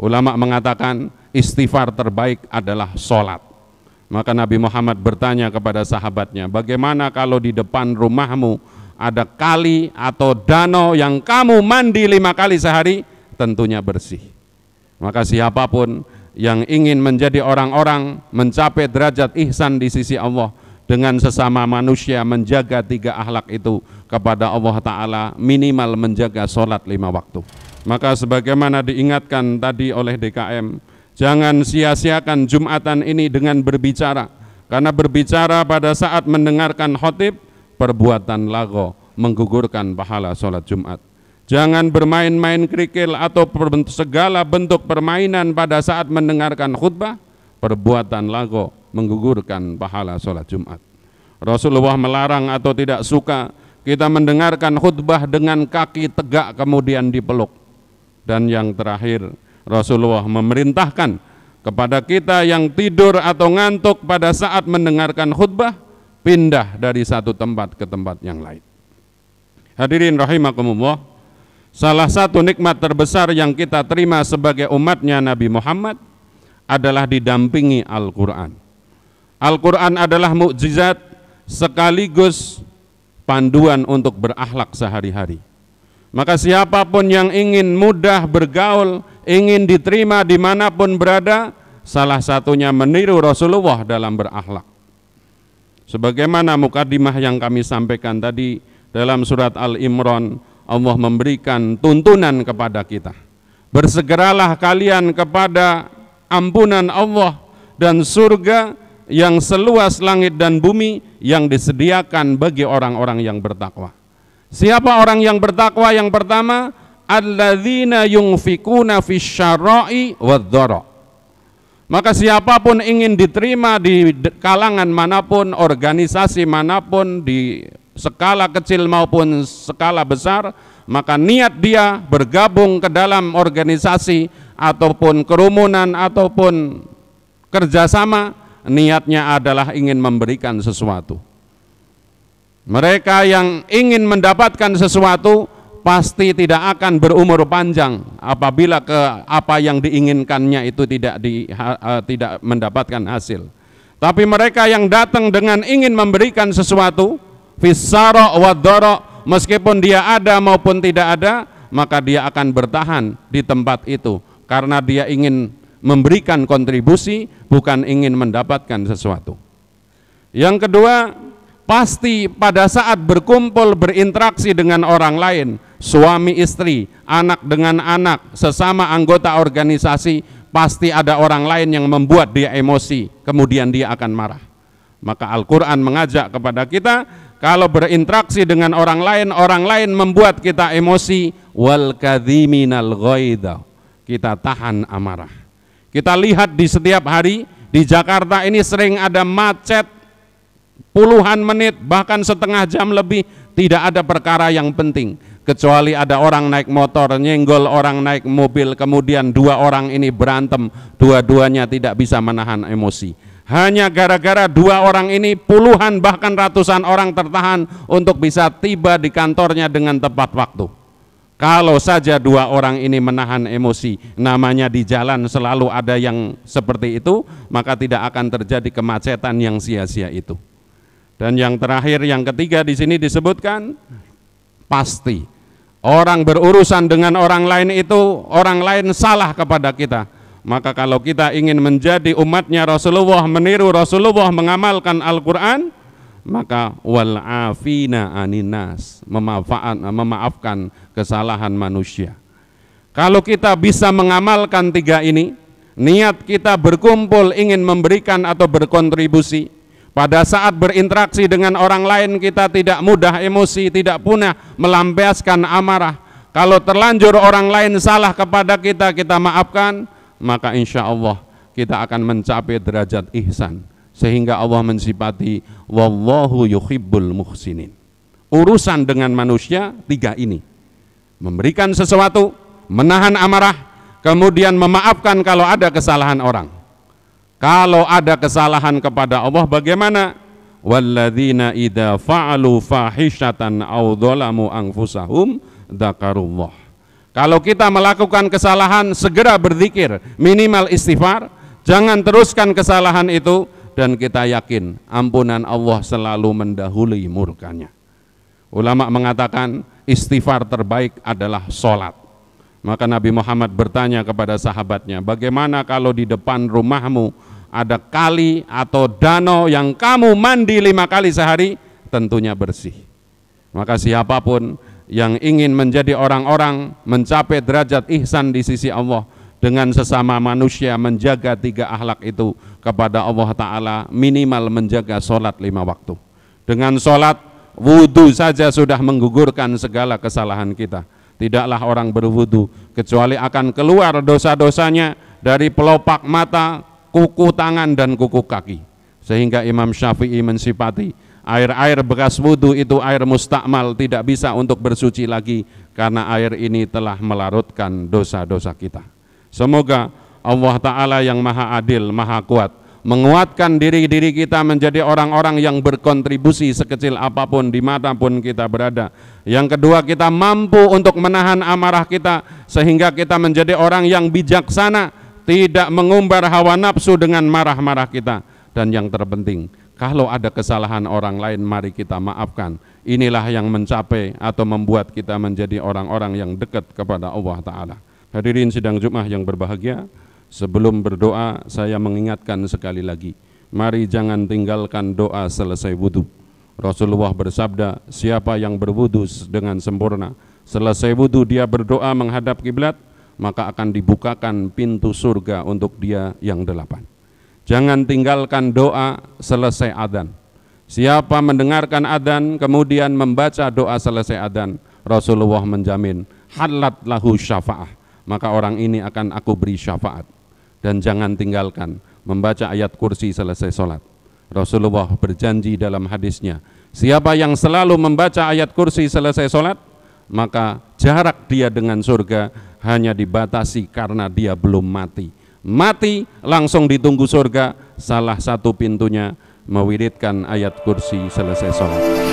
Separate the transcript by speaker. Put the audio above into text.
Speaker 1: Ulama mengatakan istighfar terbaik adalah sholat. Maka Nabi Muhammad bertanya kepada sahabatnya, bagaimana kalau di depan rumahmu ada kali atau danau yang kamu mandi lima kali sehari, tentunya bersih. Maka siapapun yang ingin menjadi orang-orang mencapai derajat ihsan di sisi Allah, dengan sesama manusia menjaga tiga ahlak itu kepada Allah Ta'ala minimal menjaga sholat lima waktu. Maka sebagaimana diingatkan tadi oleh DKM, jangan sia-siakan Jumatan ini dengan berbicara. Karena berbicara pada saat mendengarkan khotib, perbuatan lago menggugurkan pahala sholat Jumat. Jangan bermain-main kerikil atau segala bentuk permainan pada saat mendengarkan khutbah, perbuatan lago menggugurkan pahala sholat Jumat. Rasulullah melarang atau tidak suka kita mendengarkan khutbah dengan kaki tegak kemudian dipeluk. Dan yang terakhir, Rasulullah memerintahkan kepada kita yang tidur atau ngantuk pada saat mendengarkan khutbah, pindah dari satu tempat ke tempat yang lain. Hadirin rahimakumullah, salah satu nikmat terbesar yang kita terima sebagai umatnya Nabi Muhammad adalah didampingi Al-Quran. Al-Quran adalah mukjizat sekaligus panduan untuk berakhlak sehari-hari. Maka siapapun yang ingin mudah bergaul, ingin diterima dimanapun berada, salah satunya meniru Rasulullah dalam berakhlak. Sebagaimana mukadimah yang kami sampaikan tadi dalam surat Al-Imran, Allah memberikan tuntunan kepada kita. Bersegeralah kalian kepada ampunan Allah dan surga yang seluas langit dan bumi yang disediakan bagi orang-orang yang bertakwa. Siapa orang yang bertakwa yang pertama? Alladzina yungfikuna fisyara'i wadzara. Maka siapapun ingin diterima di kalangan manapun, organisasi manapun, di skala kecil maupun skala besar, maka niat dia bergabung ke dalam organisasi ataupun kerumunan ataupun kerjasama, niatnya adalah ingin memberikan sesuatu. Mereka yang ingin mendapatkan sesuatu pasti tidak akan berumur panjang apabila ke apa yang diinginkannya itu tidak di, ha, tidak mendapatkan hasil. Tapi mereka yang datang dengan ingin memberikan sesuatu fisara wa meskipun dia ada maupun tidak ada, maka dia akan bertahan di tempat itu karena dia ingin memberikan kontribusi bukan ingin mendapatkan sesuatu. Yang kedua, pasti pada saat berkumpul berinteraksi dengan orang lain, suami istri, anak dengan anak, sesama anggota organisasi, pasti ada orang lain yang membuat dia emosi, kemudian dia akan marah. Maka Al-Quran mengajak kepada kita, kalau berinteraksi dengan orang lain, orang lain membuat kita emosi, wal kadhiminal Kita tahan amarah. Kita lihat di setiap hari, di Jakarta ini sering ada macet puluhan menit, bahkan setengah jam lebih, tidak ada perkara yang penting. Kecuali ada orang naik motor, nyenggol orang naik mobil, kemudian dua orang ini berantem, dua-duanya tidak bisa menahan emosi. Hanya gara-gara dua orang ini puluhan bahkan ratusan orang tertahan untuk bisa tiba di kantornya dengan tepat waktu. Kalau saja dua orang ini menahan emosi, namanya di jalan selalu ada yang seperti itu, maka tidak akan terjadi kemacetan yang sia-sia itu. Dan yang terakhir, yang ketiga di sini disebutkan pasti. Orang berurusan dengan orang lain itu orang lain salah kepada kita. Maka kalau kita ingin menjadi umatnya Rasulullah, meniru Rasulullah mengamalkan Al-Qur'an, maka wal afina aninas, memaafkan memaafkan kesalahan manusia. Kalau kita bisa mengamalkan tiga ini, niat kita berkumpul ingin memberikan atau berkontribusi, pada saat berinteraksi dengan orang lain kita tidak mudah emosi, tidak punah melampiaskan amarah. Kalau terlanjur orang lain salah kepada kita, kita maafkan, maka insya Allah kita akan mencapai derajat ihsan. Sehingga Allah mensipati Wallahu yukhibbul muhsinin. Urusan dengan manusia tiga ini. Memberikan sesuatu, menahan amarah, kemudian memaafkan kalau ada kesalahan orang. Kalau ada kesalahan kepada Allah bagaimana? Walladzina idza fa'alu fahishatan aw dzalamu anfusahum dzakarullah. Kalau kita melakukan kesalahan segera berzikir, minimal istighfar, jangan teruskan kesalahan itu dan kita yakin ampunan Allah selalu mendahului murkanya. Ulama mengatakan istighfar terbaik adalah sholat. Maka Nabi Muhammad bertanya kepada sahabatnya, bagaimana kalau di depan rumahmu ada kali atau danau yang kamu mandi lima kali sehari, tentunya bersih. Maka siapapun yang ingin menjadi orang-orang mencapai derajat ihsan di sisi Allah dengan sesama manusia menjaga tiga ahlak itu kepada Allah Ta'ala minimal menjaga sholat lima waktu dengan sholat wudhu saja sudah menggugurkan segala kesalahan kita tidaklah orang berwudhu kecuali akan keluar dosa-dosanya dari pelopak mata kuku tangan dan kuku kaki. Sehingga Imam Syafi'i mensifati air-air bekas wudhu itu air mustakmal tidak bisa untuk bersuci lagi karena air ini telah melarutkan dosa-dosa kita. Semoga Allah Ta'ala yang maha adil, maha kuat menguatkan diri-diri kita menjadi orang-orang yang berkontribusi sekecil apapun di dimanapun kita berada yang kedua kita mampu untuk menahan amarah kita sehingga kita menjadi orang yang bijaksana tidak mengumbar hawa nafsu dengan marah-marah kita dan yang terpenting kalau ada kesalahan orang lain mari kita maafkan inilah yang mencapai atau membuat kita menjadi orang-orang yang dekat kepada Allah taala hadirin sidang Jumat yang berbahagia sebelum berdoa saya mengingatkan sekali lagi mari jangan tinggalkan doa selesai wudhu Rasulullah bersabda siapa yang berwudhu dengan sempurna selesai wudhu dia berdoa menghadap kiblat maka akan dibukakan pintu surga untuk dia yang delapan. Jangan tinggalkan doa selesai adan. Siapa mendengarkan adan kemudian membaca doa selesai adan, Rasulullah menjamin halat lahu syafa'ah, maka orang ini akan aku beri syafaat. Dan jangan tinggalkan membaca ayat kursi selesai sholat. Rasulullah berjanji dalam hadisnya, siapa yang selalu membaca ayat kursi selesai sholat, maka jarak dia dengan surga hanya dibatasi karena dia belum mati. Mati langsung ditunggu surga, salah satu pintunya mewiridkan ayat kursi selesai sholat.